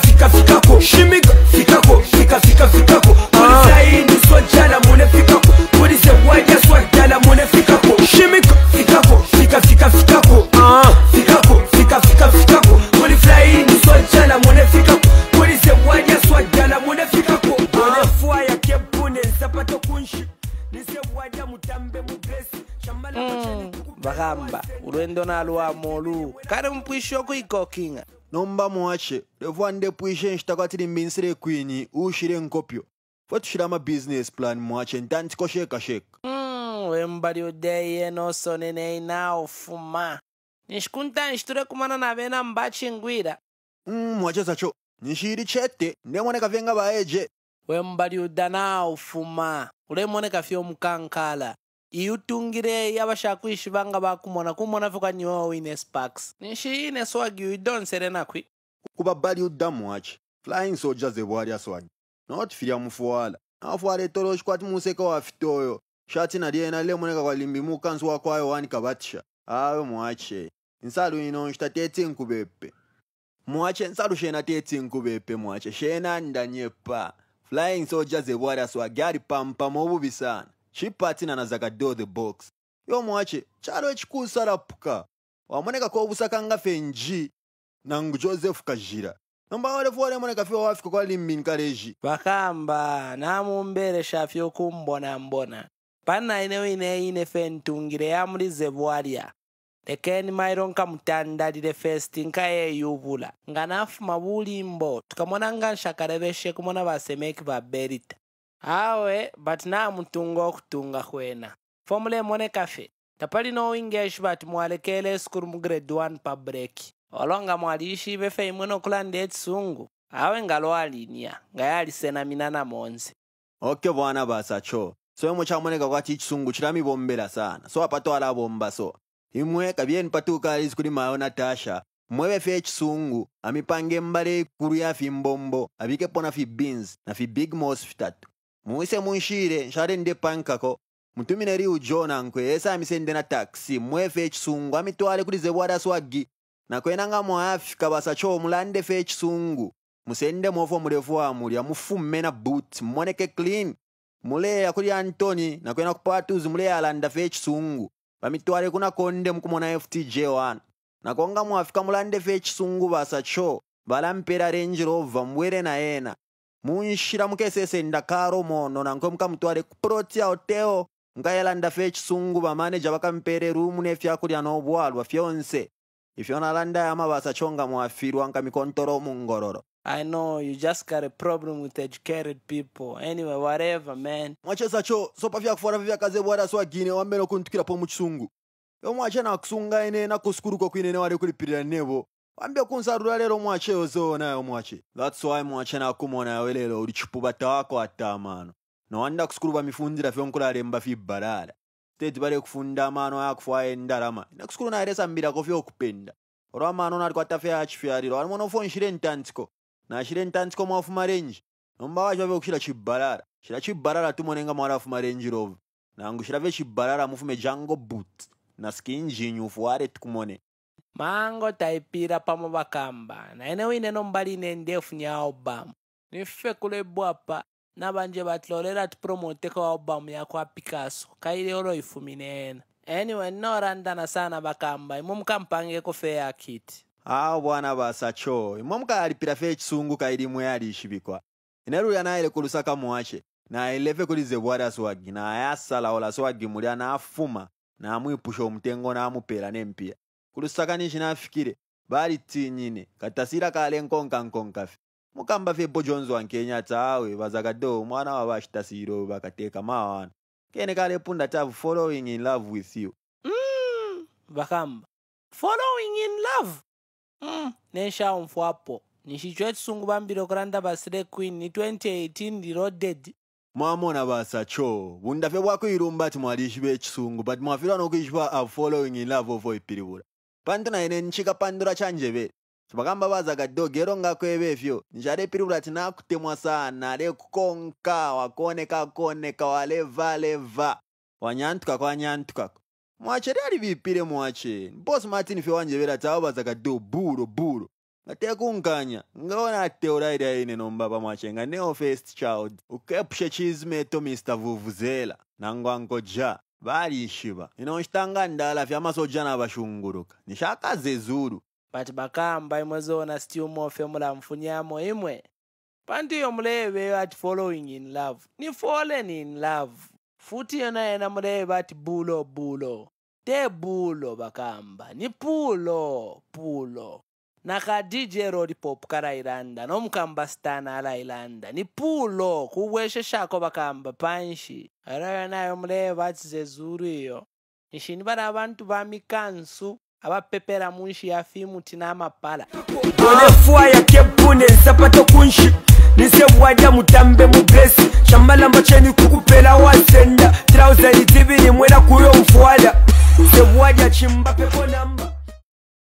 fika fika fikako shimiga fikako fika fika fikako polisaini ah. sojala mune fikako polise waja swajala mune fikako shimiga fikako fika fika fikako ah. fikako fika fika fikako polisaini sojala mune fikako polise waja swajala mune fikako bonefua ah. yake bune nsapato kunshi nise waja mutambe mugresi shambala bagamba mm. ulwendo nalwama olu kale mupwisha kuikokinga nomba muwache leva ndepwishe nshitakwatira mbinsire kwini ushire nkopyo fwe tushire amabusiness plan muwache ntantikosheka sheka mm, wembali udeye nene ina ufuma nishkunta nshiture kumana na vena mbachi ngwira mm, muwache zacho nishiri chete ndemoneka vyenga vaeje wembali uda nawo fuma ulemoneka fye omukankala iyi utungire yabashakuishi vanga vakumona kumona fukanyi wowine sparks nixi ine swagi uidonsere nakhwi u damu wace flying soldiers ebwali a swagi nootufilya mufuwala nawafuwala etolo oxikwati museka wafite oyo shati naliena lemoneka kwalimbi muukansi wakwayo wanika kabatisha awe muwace nsalu ino nxitatete nkubepe muwace nsalu xena tete nkuvepe muwace xena ndanyepa flying soldiers ebwali a swagi ali pampama ovuvisana chipatsi na nazakaddiwo the box yomwache chalo echikulu salapuka wamonekako nga fenji nangu joseph kajira nombaolefuole monekafiwa wafika kwa limmini kaleji vakamba namumbere shafyo kumbonambona ine wine ine fentungire yamulize zebwalya lekeni mailo nkamutandalile festi nkayeyuvula nganafuma bulimbo nga nshakaleveshe kumona vasemeki ba belita awe bati kwena okutunga khwena fomula tapali no owingeshi bati mwalekele esukulu mu grade pa break olonga mwaliishiiva efe imwe nokulanda etsisungu awe ngalwalinia minana namonze oke bwana basacho so imwe chamoneka kwati ichisungu chilamibombela sana so apato alabomba so imwe kabyeni patukalizi kuli mayo natasha mwewe fe chisungu amipange mbale ikulu ya fimbombo abike pona fi beans na fi big mos fitatu muise munshire nshale ndepankako mutumine liwu jona esa amisende na taxi mwefe ekisungu amitwale kuli zebwada swaggi nakwenanga mu afika basaco omulandefe ekisungu musende mwovu omulevu amulya mufume na boot mmoneke clean muleya kuli antony nakwena kupatuzi muleya alandafe ekisungu bamitwale konde mukumona ftj1 nakonga muafika basa cho basaco mpera range rova muwere na ena munshira mukesesenda karo mono nankwe mukamutware kuproti yao teo nkayelanda fe chisungu pamaneja pakampere rumu ne fyakulya nobwalwa fyonse ifyo nalanda ya mabasa chonga mwafirwa nka mikontoro mungororo I know you just got a problem with educated people. Anyway, whatever, man. Mwachesa cho, sopa vya kufora vya kaze bwada swa gine wameno kuntukira po muchisungu. Yo ine na kusukuruko kwinene wale kulipirira nebo. vambekunzarura lero mwache yozoonayo mwache thats why mwache nakumonayo lero uri chipuba tako atamano nawanda kusukuruva mifundira vyonkulalemba vibharara stedi vale kufunda mano yakufa endarama nakusukuru nayiresambirako vyokupenda orwa mano nari kwatafe achifyariro ari mwana ufo nshire ntandiko nashire ntandiko mwafuma renji nomba wachva vyokushira chibharara shira chibharara tumonenga mwari afuma renji rovo nangu shira vechibharara mufume jango boot naskinjinyufu waretikumone mango taipira pamo bakamba naene wineno mbali ine ndefu nya albamu nife kulebwapa nabanje batulolera tupromoteka wa albamu kwa picasso kaile olo ifumi neena anyway norandana sana bakamba imwe mukampangeko feya kiti awo bwana basacho imwe mukayalipira fe chisungu kailimwe ineru ya naile kulusaka na naileve kulize bwada swagi nayasalaola swagi mulya naafuma namwipusha omutengo namupela nempiya kulusakanishi nafikire bali tinyine katasira kale nkonkankonkafe mukamba fe bojonzo ankenya tsawe vazakadoo mwana wa vaxitasiro bakateka mawana kene kale punda tavu following in love with you mm, bakamba following in love mm, nenxawu mfwapo ni xicwa cisungu vambiri okuranda pasi queen ni 2018 liroded mwamona cho vundafe bwakuirumba ti mwalixi ve cisungu but mwafirana okuixiva a uh, following in love ovoipiriwura pandina ine nichika pandura chanjeve zvamakambavaza kadhoge ronga kwevevyo nicharepirura tina kutemwa sanhare kukonka wakoneka koneka waleva leva wanyantuka kwanyantuka mwache rearivipire mwache bos martin fe wanjeve ratavavaza kadho bhuro bhuro ngatekunganya ngaona teurairi aine nomubaba mwache nganeo first child ukepushe chizimeto mr vuvuzela nangwangoja varishiva inonxitanga ndala vya masoja na vaxunguluka ni xa kazezulu pati bakamba imwe zona sitiumofe mulamfunyamo imwe pandiyo muleveyo ati following in love ni fallen in love futi yona yena muleve ati bulo bulo te bulo bakamba ni pulo pulo nakadj rolipop karailanda nomukambasitana alailanda ni pulo kuweshe shako vakaamba panshi aroyonayo muleva tizezuru iyo nshini vara vantu vamikansu avapepera munshi yafimu tina mapala onefua yakepu nezapato kunshi nisewada mutambe mubesi zvamalamba chenu kukupera wazenda trauzari dzivi nemwera kuyoufuada sewada chimba peponamba